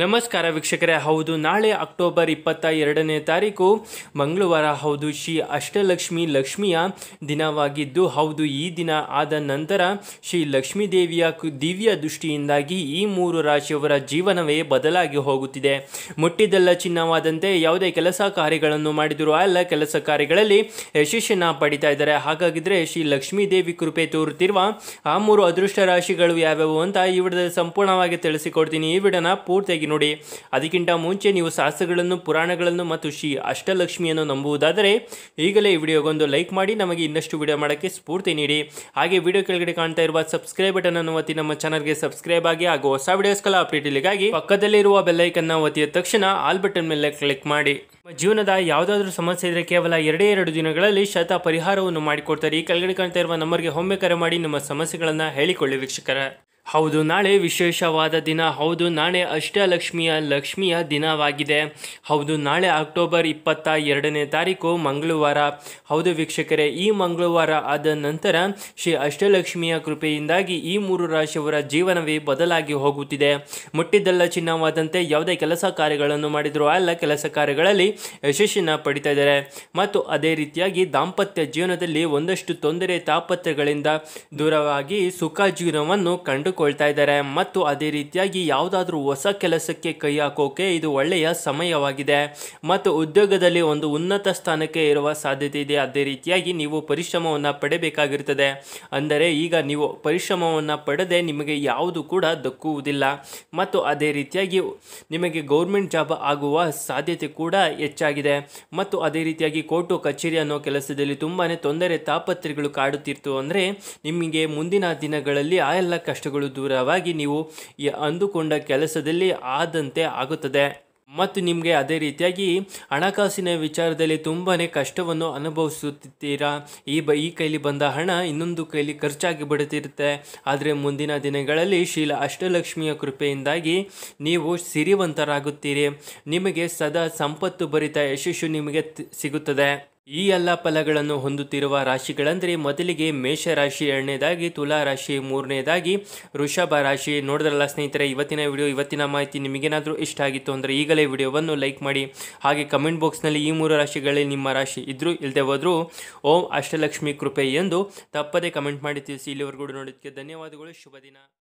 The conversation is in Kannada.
ನಮಸ್ಕಾರ ವೀಕ್ಷಕರೇ ಹೌದು ನಾಳೆ ಅಕ್ಟೋಬರ್ ಇಪ್ಪತ್ತ ಎರಡನೇ ತಾರೀಕು ಮಂಗಳವಾರ ಹೌದು ಶ್ರೀ ಅಷ್ಟಲಕ್ಷ್ಮಿ ಲಕ್ಷ್ಮಿಯ ದಿನವಾಗಿದ್ದು ಹೌದು ಈ ದಿನ ಆದ ನಂತರ ಶ್ರೀ ಲಕ್ಷ್ಮೀ ದೇವಿಯ ದಿವ್ಯ ದೃಷ್ಟಿಯಿಂದಾಗಿ ಈ ಮೂರು ರಾಶಿಯವರ ಜೀವನವೇ ಬದಲಾಗಿ ಹೋಗುತ್ತಿದೆ ಮುಟ್ಟಿದೆಲ್ಲ ಚಿನ್ನವಾದಂತೆ ಯಾವುದೇ ಕೆಲಸ ಕಾರ್ಯಗಳನ್ನು ಮಾಡಿದರೂ ಅಲ್ಲ ಕೆಲಸ ಕಾರ್ಯಗಳಲ್ಲಿ ಯಶಸ್ಸನ್ನು ಪಡಿತಾ ಇದ್ದಾರೆ ಹಾಗಾಗಿದ್ರೆ ಶ್ರೀ ಲಕ್ಷ್ಮೀ ದೇವಿ ಕೃಪೆ ತೋರುತ್ತಿರುವ ಆ ಮೂರು ಅದೃಷ್ಟ ರಾಶಿಗಳು ಯಾವ್ಯಾವು ಅಂತ ಈ ವಿಡದಲ್ಲಿ ಸಂಪೂರ್ಣವಾಗಿ ತಿಳಿಸಿಕೊಡ್ತೀನಿ ಈ ವಿಡನ ಪೂರ್ತಿಯಾಗಿ ನೋಡಿ ಅದಕ್ಕಿಂತ ಮುಂಚೆ ನೀವು ಸಾಹಸಗಳನ್ನು ಪುರಾಣಗಳನ್ನು ಮತ್ತು ಶ್ರೀ ಅಷ್ಟಲಕ್ಷ್ಮಿಯನ್ನು ನಂಬುವುದಾದರೆ ಈಗಲೇ ಈ ವಿಡಿಯೋಗೊಂದು ಲೈಕ್ ಮಾಡಿ ನಮಗೆ ಇನ್ನಷ್ಟು ವಿಡಿಯೋ ಮಾಡೋಕ್ಕೆ ಸ್ಫೂರ್ತಿ ನೀಡಿ ಹಾಗೆ ವಿಡಿಯೋ ಕೆಳಗಡೆ ಕಾಣ್ತಾ ಇರುವ ಸಬ್ಸ್ಕ್ರೈಬ್ ಬಟನ್ ಅನ್ನು ಒತ್ತಿ ನಮ್ಮ ಚಾನಲ್ಗೆ ಸಬ್ಸ್ಕ್ರೈಬ್ ಆಗಿ ಹಾಗೂ ಹೊಸ ವಿಡಿಯೋಸ್ಗಳ ಅಪ್ಡೇಟ್ಗಳಿಗಾಗಿ ಪಕ್ಕದಲ್ಲಿರುವ ಬೆಲ್ಲೈಕನ್ನ ಒತ್ತಿದ ತಕ್ಷಣ ಆಲ್ ಬಟನ್ ಮೇಲೆ ಕ್ಲಿಕ್ ಮಾಡಿ ಜೀವನದ ಯಾವುದಾದ್ರೂ ಸಮಸ್ಯೆ ಇದ್ರೆ ಕೇವಲ ಎರಡೇ ಎರಡು ದಿನಗಳಲ್ಲಿ ಶತ ಪರಿಹಾರವನ್ನು ಮಾಡಿಕೊಡ್ತಾರೆ ಈ ಕೆಳಗಡೆ ಕಾಣ್ತಾ ಇರುವ ನಂಬರ್ಗೆ ಹೊಮ್ಮೆ ಕರೆ ಮಾಡಿ ನಿಮ್ಮ ಸಮಸ್ಯೆಗಳನ್ನು ಹೇಳಿಕೊಳ್ಳಿ ವೀಕ್ಷಕರ ಹೌದು ನಾಳೆ ವಿಶೇಷವಾದ ದಿನ ಹೌದು ನಾಳೆ ಅಷ್ಟಲಕ್ಷ್ಮಿಯ ಲಕ್ಷ್ಮಿಯ ದಿನವಾಗಿದೆ ಹೌದು ನಾಳೆ ಅಕ್ಟೋಬರ್ ಇಪ್ಪತ್ತ ಎರಡನೇ ತಾರೀಕು ಮಂಗಳವಾರ ಹೌದು ವೀಕ್ಷಕರೇ ಈ ಮಂಗಳವಾರ ಆದ ನಂತರ ಶ್ರೀ ಅಷ್ಟಲಕ್ಷ್ಮಿಯ ಕೃಪೆಯಿಂದಾಗಿ ಈ ಮೂರು ರಾಶಿಯವರ ಜೀವನವೇ ಬದಲಾಗಿ ಹೋಗುತ್ತಿದೆ ಮುಟ್ಟಿದ್ದಲ್ಲ ಚಿನ್ನವಾದಂತೆ ಯಾವುದೇ ಕೆಲಸ ಕಾರ್ಯಗಳನ್ನು ಮಾಡಿದರೂ ಅಲ್ಲ ಕೆಲಸ ಕಾರ್ಯಗಳಲ್ಲಿ ಯಶಸ್ಸಿನ ಪಡಿತಾ ಇದ್ದಾರೆ ಮತ್ತು ಅದೇ ರೀತಿಯಾಗಿ ದಾಂಪತ್ಯ ಜೀವನದಲ್ಲಿ ಒಂದಷ್ಟು ತೊಂದರೆ ತಾಪತ್ರಗಳಿಂದ ದೂರವಾಗಿ ಸುಖ ಜೀವನವನ್ನು ಕಂಡು ಕಂಡುಕೊಳ್ತಾ ಇದ್ದಾರೆ ಮತ್ತು ಅದೇ ರೀತಿಯಾಗಿ ಯಾವುದಾದ್ರೂ ಹೊಸ ಕೆಲಸಕ್ಕೆ ಕೈ ಹಾಕೋಕೆ ಇದು ಒಳ್ಳೆಯ ಸಮಯವಾಗಿದೆ ಮತ್ತು ಉದ್ಯೋಗದಲ್ಲಿ ಒಂದು ಉನ್ನತ ಸ್ಥಾನಕ್ಕೆ ಇರುವ ಸಾಧ್ಯತೆ ಇದೆ ಅದೇ ರೀತಿಯಾಗಿ ನೀವು ಪರಿಶ್ರಮವನ್ನು ಪಡೆಯಬೇಕಾಗಿರುತ್ತದೆ ಅಂದರೆ ಈಗ ನೀವು ಪರಿಶ್ರಮವನ್ನು ಪಡೆದೇ ನಿಮಗೆ ಯಾವುದು ಕೂಡ ದಕ್ಕುವುದಿಲ್ಲ ಮತ್ತು ಅದೇ ರೀತಿಯಾಗಿ ನಿಮಗೆ ಗೌರ್ಮೆಂಟ್ ಜಾಬ್ ಆಗುವ ಸಾಧ್ಯತೆ ಕೂಡ ಹೆಚ್ಚಾಗಿದೆ ಮತ್ತು ಅದೇ ರೀತಿಯಾಗಿ ಕೋರ್ಟು ಕಚೇರಿ ಅನ್ನೋ ಕೆಲಸದಲ್ಲಿ ತುಂಬಾ ತೊಂದರೆ ತಾಪತ್ರೆಗಳು ಕಾಡುತ್ತಿತ್ತು ಅಂದರೆ ನಿಮಗೆ ಮುಂದಿನ ದಿನಗಳಲ್ಲಿ ಆ ಎಲ್ಲ ಕಷ್ಟಗಳು ಸಮಸ್ಯೆಗಳು ದೂರವಾಗಿ ನೀವು ಅಂದುಕೊಂಡ ಕೆಲಸದಲ್ಲಿ ಆದಂತೆ ಆಗುತ್ತದೆ ಮತ್ತು ನಿಮಗೆ ಅದೇ ರೀತಿಯಾಗಿ ಹಣಕಾಸಿನ ವಿಚಾರದಲ್ಲಿ ತುಂಬಾ ಕಷ್ಟವನ್ನು ಅನುಭವಿಸುತ್ತೀರಾ ಈ ಬ ಈ ಕೈಲಿ ಬಂದ ಹಣ ಇನ್ನೊಂದು ಕೈಲಿ ಖರ್ಚಾಗಿ ಬಿಡುತ್ತಿರುತ್ತೆ ಆದರೆ ಮುಂದಿನ ದಿನಗಳಲ್ಲಿ ಶೀಲ ಅಷ್ಟಲಕ್ಷ್ಮಿಯ ಕೃಪೆಯಿಂದಾಗಿ ನೀವು ಸಿರಿವಂತರಾಗುತ್ತೀರಿ ನಿಮಗೆ ಸದಾ ಸಂಪತ್ತು ಭರಿತ ಯಶಸ್ಸು ನಿಮಗೆ ಸಿಗುತ್ತದೆ ಈ ಎಲ್ಲ ಫಲಗಳನ್ನು ಹೊಂದುತ್ತಿರುವ ರಾಶಿಗಳಂದರೆ ಮೊದಲಿಗೆ ಮೇಷರಾಶಿ ಎರಡನೇದಾಗಿ ತುಲಾ ರಾಶಿ ಮೂರನೇದಾಗಿ ವೃಷಭ ರಾಶಿ ನೋಡಿದ್ರಲ್ಲ ಸ್ನೇಹಿತರೆ ಇವತ್ತಿನ ವಿಡಿಯೋ ಇವತ್ತಿನ ಮಾಹಿತಿ ನಿಮಗೇನಾದರೂ ಇಷ್ಟ ಆಗಿತ್ತು ಅಂದರೆ ಈಗಲೇ ವಿಡಿಯೋವನ್ನು ಲೈಕ್ ಮಾಡಿ ಹಾಗೆ ಕಮೆಂಟ್ ಬಾಕ್ಸ್ನಲ್ಲಿ ಈ ಮೂರು ರಾಶಿಗಳಲ್ಲಿ ನಿಮ್ಮ ರಾಶಿ ಇದ್ದರೂ ಇಲ್ಲದೆ ಹೋದರೂ ಓಂ ಅಷ್ಟಲಕ್ಷ್ಮಿ ಕೃಪೆ ಎಂದು ತಪ್ಪದೇ ಕಮೆಂಟ್ ಮಾಡಿ ತಿಳಿಸಿ ಇಲ್ಲಿವರೆಗೂ ನೋಡೋದಕ್ಕೆ ಧನ್ಯವಾದಗಳು ಶುಭ ದಿನ